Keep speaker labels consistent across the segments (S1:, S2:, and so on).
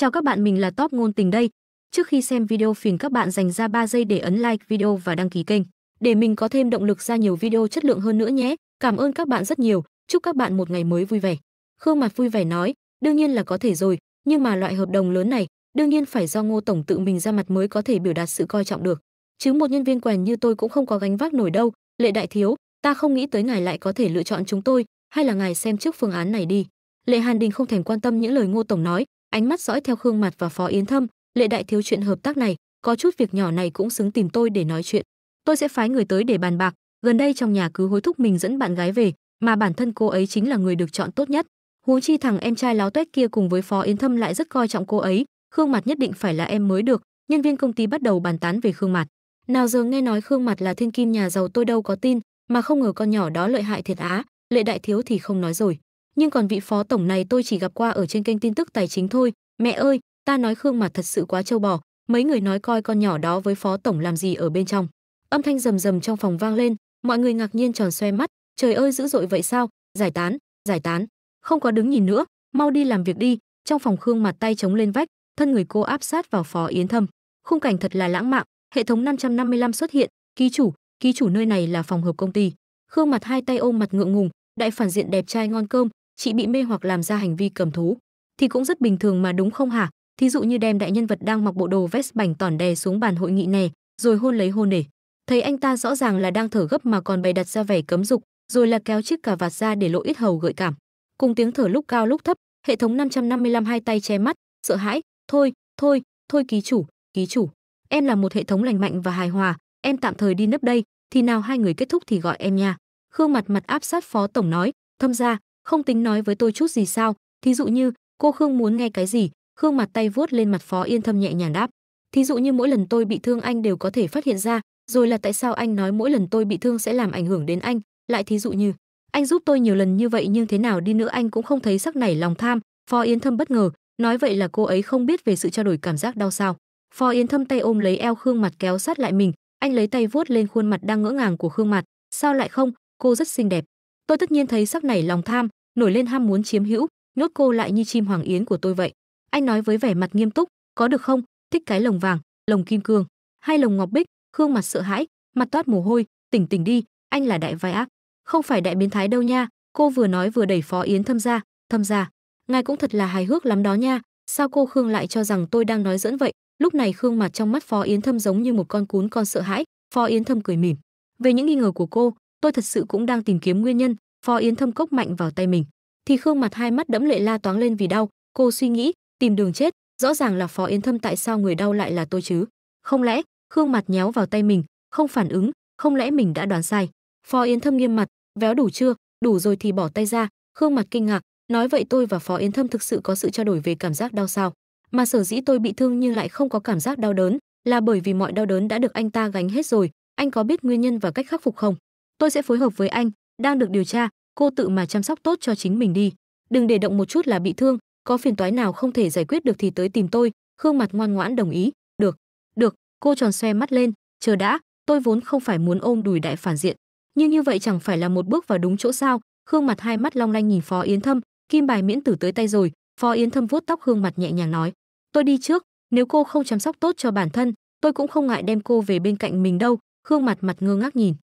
S1: Chào các bạn, mình là Top Ngôn Tình đây. Trước khi xem video phiền các bạn dành ra 3 giây để ấn like video và đăng ký kênh để mình có thêm động lực ra nhiều video chất lượng hơn nữa nhé. Cảm ơn các bạn rất nhiều, chúc các bạn một ngày mới vui vẻ. Khương Mạc vui vẻ nói, đương nhiên là có thể rồi, nhưng mà loại hợp đồng lớn này, đương nhiên phải do Ngô tổng tự mình ra mặt mới có thể biểu đạt sự coi trọng được. Chứ một nhân viên quèn như tôi cũng không có gánh vác nổi đâu, Lệ đại thiếu, ta không nghĩ tới ngài lại có thể lựa chọn chúng tôi, hay là ngài xem trước phương án này đi. Lệ Hàn Đình không thèm quan tâm những lời Ngô tổng nói, ánh mắt dõi theo Khương Mặt và Phó Yến Thâm, Lệ Đại thiếu chuyện hợp tác này, có chút việc nhỏ này cũng xứng tìm tôi để nói chuyện. Tôi sẽ phái người tới để bàn bạc, gần đây trong nhà cứ hối thúc mình dẫn bạn gái về, mà bản thân cô ấy chính là người được chọn tốt nhất. Huống chi thằng em trai láo toét kia cùng với Phó Yến Thâm lại rất coi trọng cô ấy, Khương Mặt nhất định phải là em mới được. Nhân viên công ty bắt đầu bàn tán về Khương Mặt. Nào giờ nghe nói Khương Mặt là thiên kim nhà giàu tôi đâu có tin, mà không ngờ con nhỏ đó lợi hại thiệt á, Lệ Đại thiếu thì không nói rồi nhưng còn vị phó tổng này tôi chỉ gặp qua ở trên kênh tin tức tài chính thôi. Mẹ ơi, ta nói Khương mặt thật sự quá trâu bò, mấy người nói coi con nhỏ đó với phó tổng làm gì ở bên trong. Âm thanh rầm rầm trong phòng vang lên, mọi người ngạc nhiên tròn xoe mắt, trời ơi dữ dội vậy sao, giải tán, giải tán. Không có đứng nhìn nữa, mau đi làm việc đi. Trong phòng Khương mặt tay chống lên vách, thân người cô áp sát vào phó Yến Thâm. Khung cảnh thật là lãng mạn, hệ thống 555 xuất hiện, ký chủ, ký chủ nơi này là phòng hợp công ty. Khương mặt hai tay ôm mặt ngượng ngùng, đại phản diện đẹp trai ngon cơm, chị bị mê hoặc làm ra hành vi cầm thú thì cũng rất bình thường mà đúng không hả? Thí dụ như đem đại nhân vật đang mặc bộ đồ vest bảnh tỏn đè xuống bàn hội nghị nè, rồi hôn lấy hôn nể. Thấy anh ta rõ ràng là đang thở gấp mà còn bày đặt ra vẻ cấm dục, rồi là kéo chiếc cà vạt ra để lộ ít hầu gợi cảm. Cùng tiếng thở lúc cao lúc thấp, hệ thống 555 hai tay che mắt, sợ hãi, "Thôi, thôi, thôi ký chủ, ký chủ, em là một hệ thống lành mạnh và hài hòa, em tạm thời đi nấp đây, thì nào hai người kết thúc thì gọi em nha." Khương mặt mặt áp sát phó tổng nói, "Thâm ra không tính nói với tôi chút gì sao thí dụ như cô khương muốn nghe cái gì khương mặt tay vuốt lên mặt phó yên thâm nhẹ nhàng đáp thí dụ như mỗi lần tôi bị thương anh đều có thể phát hiện ra rồi là tại sao anh nói mỗi lần tôi bị thương sẽ làm ảnh hưởng đến anh lại thí dụ như anh giúp tôi nhiều lần như vậy nhưng thế nào đi nữa anh cũng không thấy sắc nảy lòng tham phó yến thâm bất ngờ nói vậy là cô ấy không biết về sự trao đổi cảm giác đau sao phó yến thâm tay ôm lấy eo khương mặt kéo sát lại mình anh lấy tay vuốt lên khuôn mặt đang ngỡ ngàng của khương mặt sao lại không cô rất xinh đẹp tôi tất nhiên thấy sắc nảy lòng tham nổi lên ham muốn chiếm hữu, nhốt cô lại như chim hoàng yến của tôi vậy. Anh nói với vẻ mặt nghiêm túc, có được không? Thích cái lồng vàng, lồng kim cương, hay lồng ngọc bích, Khương mặt sợ hãi, mặt toát mồ hôi, tỉnh tỉnh đi, anh là đại vai ác, không phải đại biến thái đâu nha. Cô vừa nói vừa đẩy Phó Yến Thâm ra, "Thâm ra, ngài cũng thật là hài hước lắm đó nha, sao cô Khương lại cho rằng tôi đang nói dẫn vậy?" Lúc này Khương mặt trong mắt Phó Yến Thâm giống như một con cún con sợ hãi, Phó Yến Thâm cười mỉm. Về những nghi ngờ của cô, tôi thật sự cũng đang tìm kiếm nguyên nhân, Phó Yến Thâm cốc mạnh vào tay mình, thì Khương Mặt hai mắt đẫm lệ la toáng lên vì đau, cô suy nghĩ, tìm đường chết, rõ ràng là Phó Yến Thâm tại sao người đau lại là tôi chứ? Không lẽ, Khương Mặt nhéo vào tay mình, không phản ứng, không lẽ mình đã đoán sai? Phó Yến Thâm nghiêm mặt, véo đủ chưa, đủ rồi thì bỏ tay ra, Khương Mặt kinh ngạc, nói vậy tôi và Phó Yến Thâm thực sự có sự trao đổi về cảm giác đau sao? Mà sở dĩ tôi bị thương nhưng lại không có cảm giác đau đớn, là bởi vì mọi đau đớn đã được anh ta gánh hết rồi, anh có biết nguyên nhân và cách khắc phục không? Tôi sẽ phối hợp với anh, đang được điều tra, cô tự mà chăm sóc tốt cho chính mình đi đừng để động một chút là bị thương có phiền toái nào không thể giải quyết được thì tới tìm tôi khương mặt ngoan ngoãn đồng ý được được cô tròn xoe mắt lên chờ đã tôi vốn không phải muốn ôm đùi đại phản diện nhưng như vậy chẳng phải là một bước vào đúng chỗ sao khương mặt hai mắt long lanh nhìn phó yến thâm kim bài miễn tử tới tay rồi phó yến thâm vuốt tóc khương mặt nhẹ nhàng nói tôi đi trước nếu cô không chăm sóc tốt cho bản thân tôi cũng không ngại đem cô về bên cạnh mình đâu khương mặt mặt ngơ ngác nhìn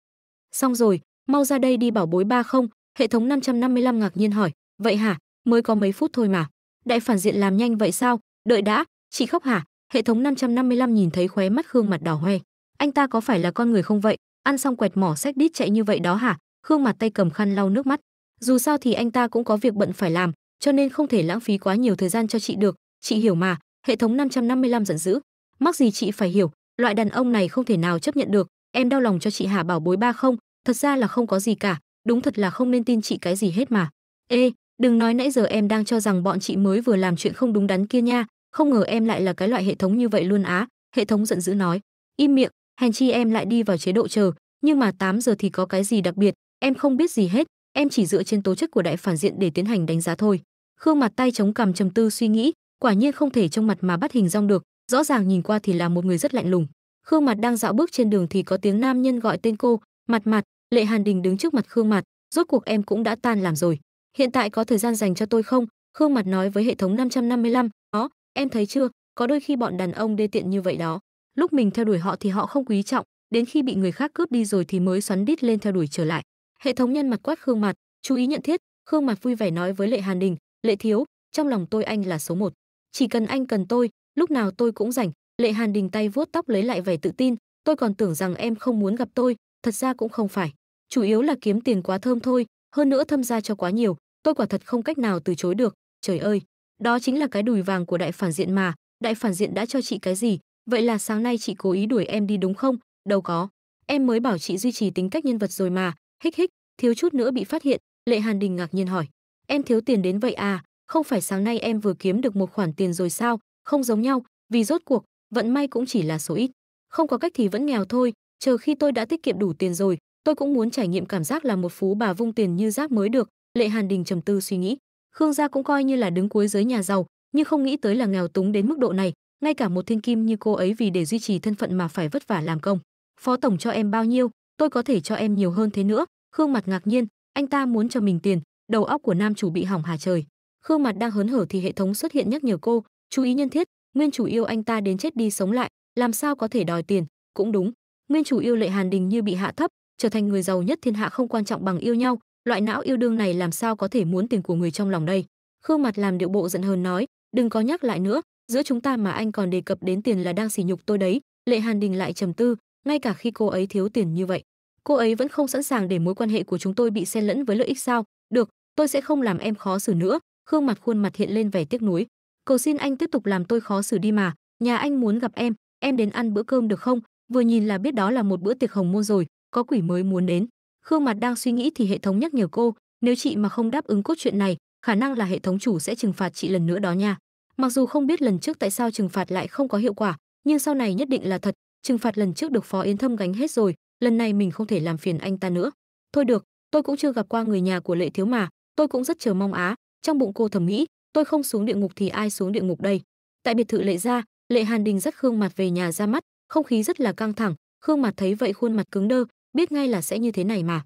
S1: xong rồi mau ra đây đi bảo bối ba không Hệ thống 555 ngạc nhiên hỏi, vậy hả, mới có mấy phút thôi mà. Đại phản diện làm nhanh vậy sao, đợi đã, chị khóc hả? Hệ thống 555 nhìn thấy khóe mắt Khương mặt đỏ hoe. Anh ta có phải là con người không vậy? Ăn xong quẹt mỏ sách đít chạy như vậy đó hả? Khương mặt tay cầm khăn lau nước mắt. Dù sao thì anh ta cũng có việc bận phải làm, cho nên không thể lãng phí quá nhiều thời gian cho chị được. Chị hiểu mà, hệ thống 555 giận dữ. Mắc gì chị phải hiểu, loại đàn ông này không thể nào chấp nhận được. Em đau lòng cho chị hả bảo bối ba không, thật ra là không có gì cả, đúng thật là không nên tin chị cái gì hết mà ê đừng nói nãy giờ em đang cho rằng bọn chị mới vừa làm chuyện không đúng đắn kia nha không ngờ em lại là cái loại hệ thống như vậy luôn á hệ thống giận dữ nói im miệng hèn chi em lại đi vào chế độ chờ nhưng mà 8 giờ thì có cái gì đặc biệt em không biết gì hết em chỉ dựa trên tố chất của đại phản diện để tiến hành đánh giá thôi khương mặt tay chống cằm trầm tư suy nghĩ quả nhiên không thể trong mặt mà bắt hình dong được rõ ràng nhìn qua thì là một người rất lạnh lùng khương mặt đang dạo bước trên đường thì có tiếng nam nhân gọi tên cô mặt mặt Lệ Hàn Đình đứng trước mặt Khương Mặt, rốt cuộc em cũng đã tan làm rồi. Hiện tại có thời gian dành cho tôi không? Khương Mặt nói với hệ thống 555, Đó, em thấy chưa, có đôi khi bọn đàn ông đê tiện như vậy đó. Lúc mình theo đuổi họ thì họ không quý trọng, đến khi bị người khác cướp đi rồi thì mới xoắn đít lên theo đuổi trở lại." Hệ thống nhân mặt quát Khương Mặt, chú ý nhận thiết, Khương Mặt vui vẻ nói với Lệ Hàn Đình, "Lệ thiếu, trong lòng tôi anh là số một. Chỉ cần anh cần tôi, lúc nào tôi cũng rảnh." Lệ Hàn Đình tay vuốt tóc lấy lại vẻ tự tin, "Tôi còn tưởng rằng em không muốn gặp tôi, thật ra cũng không phải." chủ yếu là kiếm tiền quá thơm thôi, hơn nữa thâm gia cho quá nhiều, tôi quả thật không cách nào từ chối được, trời ơi, đó chính là cái đùi vàng của đại phản diện mà, đại phản diện đã cho chị cái gì, vậy là sáng nay chị cố ý đuổi em đi đúng không? Đâu có, em mới bảo chị duy trì tính cách nhân vật rồi mà, hích hích, thiếu chút nữa bị phát hiện, Lệ Hàn Đình ngạc nhiên hỏi, em thiếu tiền đến vậy à, không phải sáng nay em vừa kiếm được một khoản tiền rồi sao, không giống nhau, vì rốt cuộc, vận may cũng chỉ là số ít, không có cách thì vẫn nghèo thôi, chờ khi tôi đã tiết kiệm đủ tiền rồi, tôi cũng muốn trải nghiệm cảm giác là một phú bà vung tiền như rác mới được lệ hàn đình trầm tư suy nghĩ khương gia cũng coi như là đứng cuối giới nhà giàu nhưng không nghĩ tới là nghèo túng đến mức độ này ngay cả một thiên kim như cô ấy vì để duy trì thân phận mà phải vất vả làm công phó tổng cho em bao nhiêu tôi có thể cho em nhiều hơn thế nữa khương mặt ngạc nhiên anh ta muốn cho mình tiền đầu óc của nam chủ bị hỏng hà trời khương mặt đang hớn hở thì hệ thống xuất hiện nhắc nhở cô chú ý nhân thiết nguyên chủ yêu anh ta đến chết đi sống lại làm sao có thể đòi tiền cũng đúng nguyên chủ yêu lệ hàn đình như bị hạ thấp trở thành người giàu nhất thiên hạ không quan trọng bằng yêu nhau loại não yêu đương này làm sao có thể muốn tiền của người trong lòng đây khương mặt làm điệu bộ giận hờn nói đừng có nhắc lại nữa giữa chúng ta mà anh còn đề cập đến tiền là đang sỉ nhục tôi đấy lệ hàn đình lại trầm tư ngay cả khi cô ấy thiếu tiền như vậy cô ấy vẫn không sẵn sàng để mối quan hệ của chúng tôi bị xen lẫn với lợi ích sao được tôi sẽ không làm em khó xử nữa khương mặt khuôn mặt hiện lên vẻ tiếc nuối cầu xin anh tiếp tục làm tôi khó xử đi mà nhà anh muốn gặp em em đến ăn bữa cơm được không vừa nhìn là biết đó là một bữa tiệc hồng môn rồi có quỷ mới muốn đến khương mặt đang suy nghĩ thì hệ thống nhắc nhở cô nếu chị mà không đáp ứng cốt truyện này khả năng là hệ thống chủ sẽ trừng phạt chị lần nữa đó nha mặc dù không biết lần trước tại sao trừng phạt lại không có hiệu quả nhưng sau này nhất định là thật trừng phạt lần trước được phó yến thâm gánh hết rồi lần này mình không thể làm phiền anh ta nữa thôi được tôi cũng chưa gặp qua người nhà của lệ thiếu mà tôi cũng rất chờ mong á trong bụng cô thầm nghĩ tôi không xuống địa ngục thì ai xuống địa ngục đây tại biệt thự lệ gia lệ hàn đình dắt khương mặt về nhà ra mắt không khí rất là căng thẳng khương mặt thấy vậy khuôn mặt cứng đơ biết ngay là sẽ như thế này mà